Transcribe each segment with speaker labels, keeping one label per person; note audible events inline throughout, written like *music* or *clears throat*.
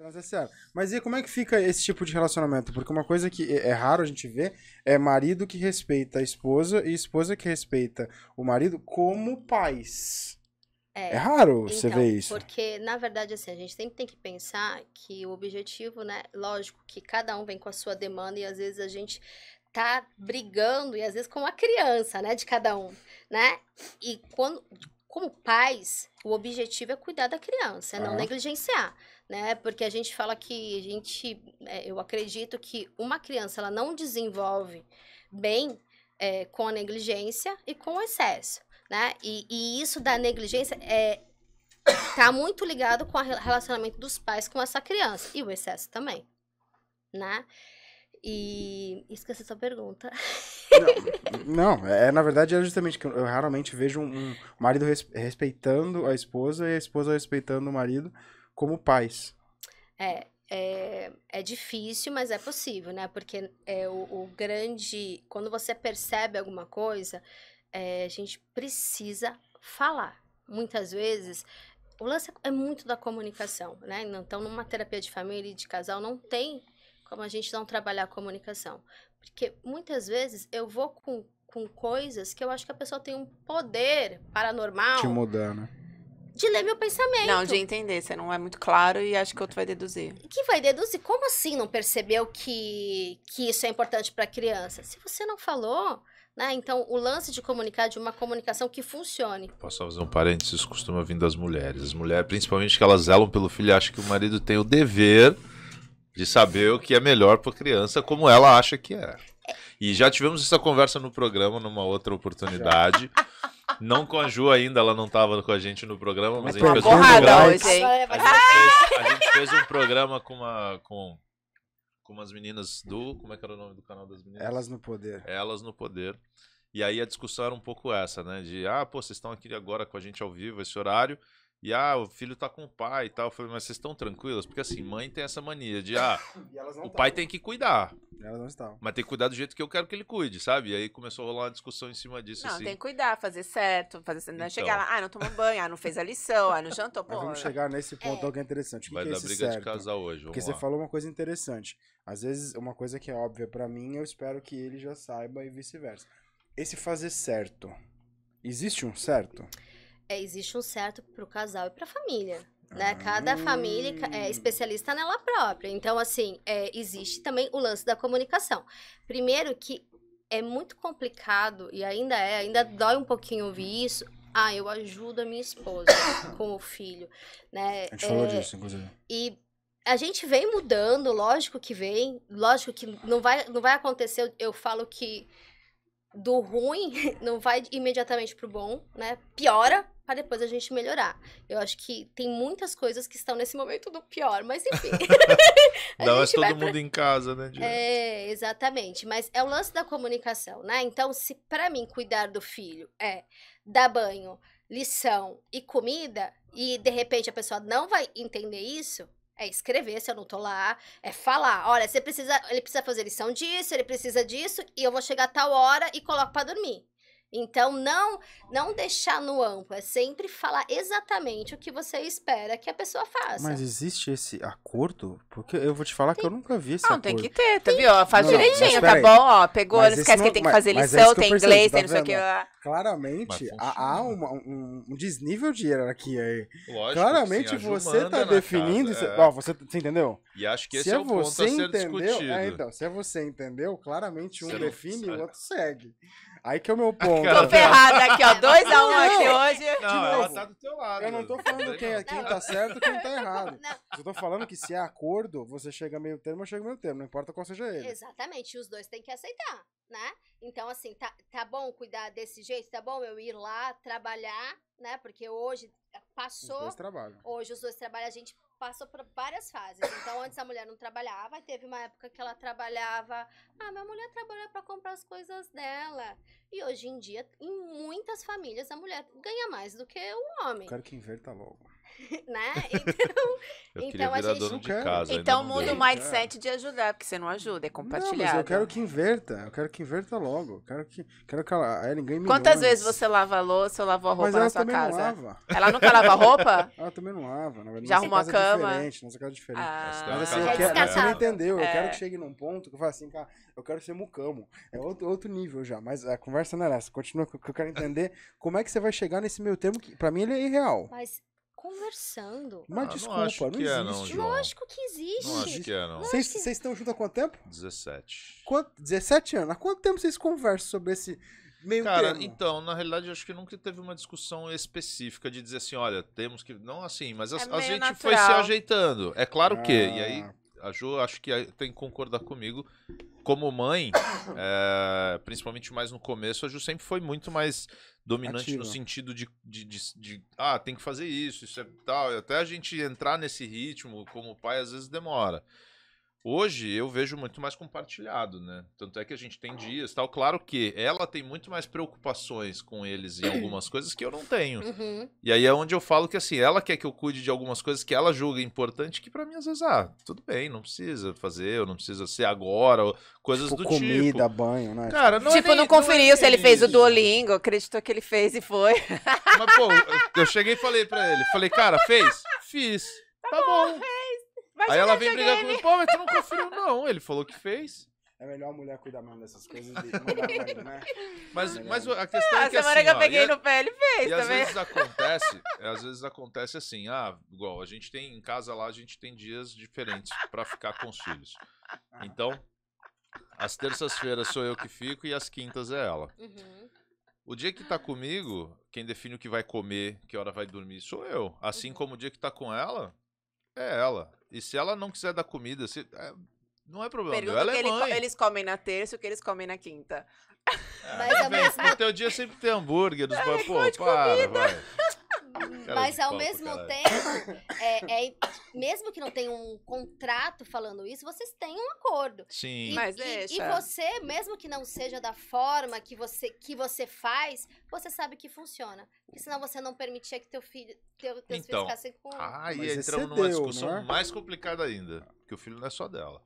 Speaker 1: É Mas e como é que fica esse tipo de relacionamento? Porque uma coisa que é, é raro a gente ver é marido que respeita a esposa e esposa que respeita o marido como pais.
Speaker 2: É, é raro então, você ver isso. Porque, na verdade, assim, a gente sempre tem que pensar que o objetivo, né? Lógico que cada um vem com a sua demanda e às vezes a gente tá brigando e às vezes com a criança, né, de cada um, né? E quando como pais, o objetivo é cuidar da criança, é não uhum. negligenciar né? Porque a gente fala que a gente, é, eu acredito que uma criança ela não desenvolve bem é, com a negligência e com o excesso, né? E, e isso da negligência é tá muito ligado com o relacionamento dos pais com essa criança e o excesso também, né? E esqueci sua pergunta.
Speaker 1: Não, não, é, na verdade é justamente que eu raramente vejo um, marido respeitando a esposa e a esposa respeitando o marido como pais.
Speaker 2: É, é, é difícil, mas é possível, né? Porque é o, o grande. Quando você percebe alguma coisa, é, a gente precisa falar. Muitas vezes o lance é muito da comunicação, né? Então, numa terapia de família e de casal, não tem como a gente não trabalhar a comunicação. Porque muitas vezes eu vou com, com coisas que eu acho que a pessoa tem um poder paranormal. Te mudar, né? de ler meu pensamento. Não, de entender. Você não é muito claro e acho que outro vai deduzir. Que vai deduzir? Como assim não percebeu que, que isso é importante para a criança? Se você não falou, né? Então, o lance de comunicar, de uma comunicação que funcione. Posso
Speaker 3: fazer um parênteses? Costuma vir das mulheres. As mulheres, principalmente que elas zelam pelo filho, acham que o marido tem o dever de saber o que é melhor para a criança, como ela acha que é. E já tivemos essa conversa no programa numa outra oportunidade. Não com a Ju ainda, ela não estava com a gente no programa, mas a gente fez um programa. Hoje, a, gente fez, um programa com uma. Com, com umas meninas do. Como é que era o nome do canal das meninas? Elas no Poder. Elas no Poder. E aí a discussão era um pouco essa, né? De, ah, pô, vocês estão aqui agora com a gente ao vivo, esse horário. E ah, o filho tá com o pai e tal. Eu falei, mas vocês estão tranquilas? Porque assim, mãe tem essa mania de ah, o pai tem que cuidar. Elas não estão. Mas tem que cuidar do jeito que eu quero que ele cuide, sabe? E aí começou a rolar uma discussão em cima disso. Não, assim. tem
Speaker 2: que cuidar, fazer certo, fazer Não é Então. chegar lá, ah, não tomou banho, ah, não fez a lição, ah, não jantou. Pô, vamos
Speaker 1: chegar nesse é. ponto é. que é interessante. O que Vai que é dar esse briga certo? de casal hoje. Porque você falou uma coisa interessante. Às vezes, uma coisa que é óbvia pra mim, eu espero que ele já saiba e vice-versa. Esse fazer certo. Existe um certo?
Speaker 2: é, existe um certo para o casal e para a família. Né? Ah. Cada família é especialista nela própria. Então, assim, é, existe também o lance da comunicação. Primeiro que é muito complicado, e ainda é, ainda dói um pouquinho ouvir isso. Ah, eu ajudo a minha esposa *coughs* com o filho, né? A gente é, falou disso, inclusive. E a gente vem mudando, lógico que vem, lógico que não vai, não vai acontecer, eu falo que do ruim *laughs* não vai imediatamente pro bom, né? Piora, para depois a gente melhorar. Eu acho que tem muitas coisas que estão nesse momento do pior, mas enfim. *laughs* *laughs* Dá mais todo pra... mundo em
Speaker 3: casa, né? Diante.
Speaker 2: É, exatamente. Mas é o lance da comunicação, né? Então, se para mim cuidar do filho é dar banho, lição e comida, e de repente a pessoa não vai entender isso, é escrever se eu não tô lá, é falar, olha, você precisa, ele precisa fazer lição disso, ele precisa disso, e eu vou chegar a tal hora e coloco para dormir. Então, não não deixar no amplo, é sempre falar exatamente o que você espera que a pessoa faça. Mas
Speaker 1: existe esse acordo? Porque eu vou te falar tem... que eu nunca vi esse não, acordo. Tá tá não, tem que ter,
Speaker 2: é tá viu? Faz não, direitinho, tá bom? Ó, pegou, não esquece que tem que fazer lição, é que tem inglês, tem não sei o que.
Speaker 1: Claramente, há, um, um, desnível de hierarquia aí. Lógico, Claramente, sim, você tá definindo... Casa, é... ó, você, você entendeu? E acho que esse se é, é o ponto a ser entendeu, é, discutido. É, então, se é você entendeu, claramente um define e o outro segue. Aí que é o meu ponto. tô ferrada aqui, ó. 2x1 *laughs* um aqui hoje. Não, de novo, tá do teu lado. Eu não tô falando quem, é, quem tá certo e quem tá errado. Não. Eu tô falando que se é acordo, você chega meio termo, eu chego meio termo. Não importa qual seja ele.
Speaker 2: Exatamente. Os dois têm que aceitar, né? Então, assim, tá, tá bom cuidar desse jeito? Tá bom eu ir lá trabalhar, né? Porque hoje eh, passou. Os dois trabalham. Hoje os dois trabalham, a gente passou por várias fases. Então, antes a mulher não trabalhava, teve uma época que ela trabalhava. Ah, minha mulher trabalha para comprar as coisas dela. E hoje em dia, em muitas famílias, a mulher ganha mais do que o homem. Eu
Speaker 1: quero que inverta logo. *laughs* né?
Speaker 2: *laughs* Então, então a gente dono de casa, Então muda o mindset é. de ajudar, porque você não ajuda, é compartilhar. eu quero
Speaker 1: que inverta, eu quero que inverta logo. Eu quero que quero que ela, a Ellen ganhe milhões. Quantas vezes você
Speaker 2: lava a louça ou lavou a roupa Mas na sua casa? Não lava. Ela nunca lava roupa? *laughs* Ela também não lava, na verdade. Já arrumou a é cama. diferente, nossa casa é diferente. Ah, é mas assim, eu quero, mas você não entendeu. É. Eu quero que chegue
Speaker 1: num ponto que eu falo assim, cara, eu quero ser mucamo. É outro, outro nível já, mas a conversa não é essa. Continua que eu quero entender como é que você vai chegar nesse meu termo que pra mim ele é irreal.
Speaker 2: Mas conversando. Mas ah, desculpa, não, acho não que é, existe. É, não, João. Lógico que
Speaker 3: existe. Não acho que é, não. Vocês
Speaker 1: estão juntos há quanto tempo?
Speaker 3: 17.
Speaker 1: Quanto, 17 anos. Há quanto tempo vocês conversam sobre esse meio Cara, termo?
Speaker 3: então, na realidade, eu acho que nunca teve uma discussão específica de dizer assim, olha, temos que... Não assim, mas é a, a, gente natural. foi se ajeitando. É claro ah. que... E aí, ah. a Jo, acho que ah, tem que concordar comigo como mãe, é, *coughs* principalmente mais no começo, a Ju sempre foi muito mais dominante Ativa. no sentido de, de, de, de, ah, tem que fazer isso, isso é tal. E até a gente entrar nesse ritmo como pai, às vezes demora. Hoje eu vejo muito mais compartilhado, né? Tanto é que a gente tem dias tal. Claro que ela tem muito mais preocupações com eles em algumas *clears throat* coisas que eu não tenho. Uhum. E aí é onde eu falo que assim, ela quer que eu cuide de algumas coisas que ela julga importante, que para mim às vezes, ah, tudo bem, não precisa fazer, eu não precisa ser agora, ou coisas tipo, do comida, tipo. Comida, banho, né? Cara,
Speaker 2: não é tipo, é nem, não conferiu não é se ele fez o Duolingo, acreditou que ele fez e foi. Mas, pô,
Speaker 1: eu cheguei e falei pra ele, falei, cara, fez? *laughs* Fiz. Tá, tá bom.
Speaker 3: bom. Aí ela vem brigar comigo, pô, mas tu
Speaker 1: não conferiu, não. Ele falou que fez. É melhor a mulher cuidar mesmo dessas coisas e
Speaker 2: mulher, né? Mas, é mas a questão é, é que. A assim, que eu ó, peguei no pé, ele fez. E também. às vezes
Speaker 3: acontece, às vezes acontece assim, ah, igual, a gente tem em casa lá, a gente tem dias diferentes pra ficar com os filhos. Então, as terças-feiras sou eu que fico e as quintas é ela. Uhum. O dia que tá comigo, quem define o que vai comer, que hora vai dormir, sou eu. Assim uhum. como o dia que tá com ela, é ela. E se ela não quiser dar comida, se... É,
Speaker 2: não é problema. Pergunta é ele, mãe. eles comem na terça e o que eles comem na quinta.
Speaker 3: É, mas No teu dia sempre tem hambúrguer dos é, pô, para, comida. vai.
Speaker 2: Mas ao mesmo caralho. tempo, é, é, mesmo que não tenha um contrato falando isso, vocês têm um acordo. Sim. E, Mas e, deixa. É, e você, mesmo que não seja da forma que você, que você faz, você sabe que funciona. Porque senão você não permitia que teu filho, teu, teus então, filhos ficassem com. Ah, e entramos numa deu, discussão né? mais
Speaker 3: complicada ainda. Porque o filho não é só dela.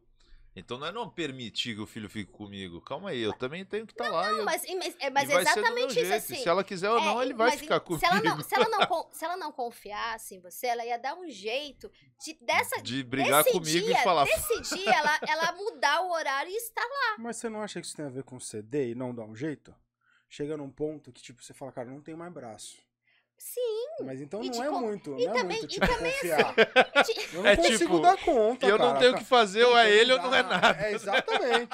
Speaker 3: Então não é não permitir que o filho fique comigo. Calma aí, eu também tenho que
Speaker 2: estar tá lá. Não, mas, é, mas exatamente isso. Assim, se ela quiser ou é, não, ele vai ficar comigo. Se ela, não, se, ela não, se ela não confiasse em você, ela ia dar um jeito de dessa De brigar comigo dia, e falar. Decidir *laughs* ela, ela mudar o horário e estar lá.
Speaker 1: Mas você não acha que isso tem a ver com CD e não dar um jeito? Chega num ponto que, tipo, você fala, cara, não tem mais braço. Sim. Mas então é não é muito muito. E também, é muito, tipo, e também confiar. assim. *laughs* Eu não é consigo tipo, dar conta. Eu não cara. tenho o que fazer, ou é ele ou não é nada. É exatamente.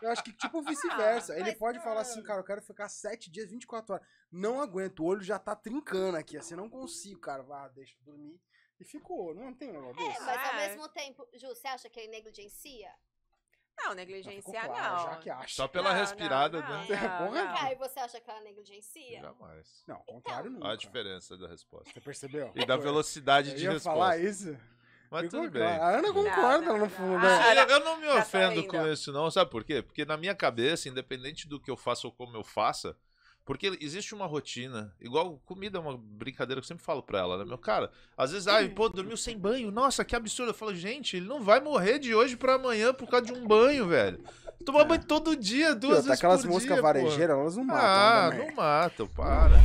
Speaker 1: Eu acho que, tipo, *laughs* ah, vice-versa. Ah, ele pode não. falar assim, cara, eu quero ficar 7 dias, 24 horas. Não aguento, o olho já tá trincando aqui, assim, não consigo, cara. Vá, deixa eu dormir. E ficou, não tem um negócio É, mas ao ah, é. mesmo
Speaker 2: tempo, Ju, você acha que ele negligencia? Não, negligenciar é não. Já que
Speaker 3: acha. Só pela não, respirada, não, né? *laughs* não,
Speaker 2: né? Não, não. você acha que ela negligencia? Jamais.
Speaker 1: Não, ao contrário
Speaker 3: então, nunca.
Speaker 2: Olha a
Speaker 1: diferença
Speaker 3: da resposta. Você
Speaker 1: percebeu? E da velocidade eu de ia resposta. falar isso? Mas tudo bem. A Ana concorda não, no fundo. eu, né? eu, não me tá ofendo tá com
Speaker 3: isso, não. Sabe por quê? Porque na minha cabeça, independente do que eu faça ou como eu faça, porque existe uma rotina, igual comida é uma brincadeira que eu sempre falo pra ela, né? Meu uhum. cara, às vezes, ai, pô, dormiu sem banho, nossa, que absurdo. Eu falo, gente, ele não vai morrer de hoje pra amanhã por causa de um banho, velho. Tomar é. banho todo dia, duas tá Pô, vezes tá aquelas músicas varejeiras, elas não matam. Ah, né? não matam, para.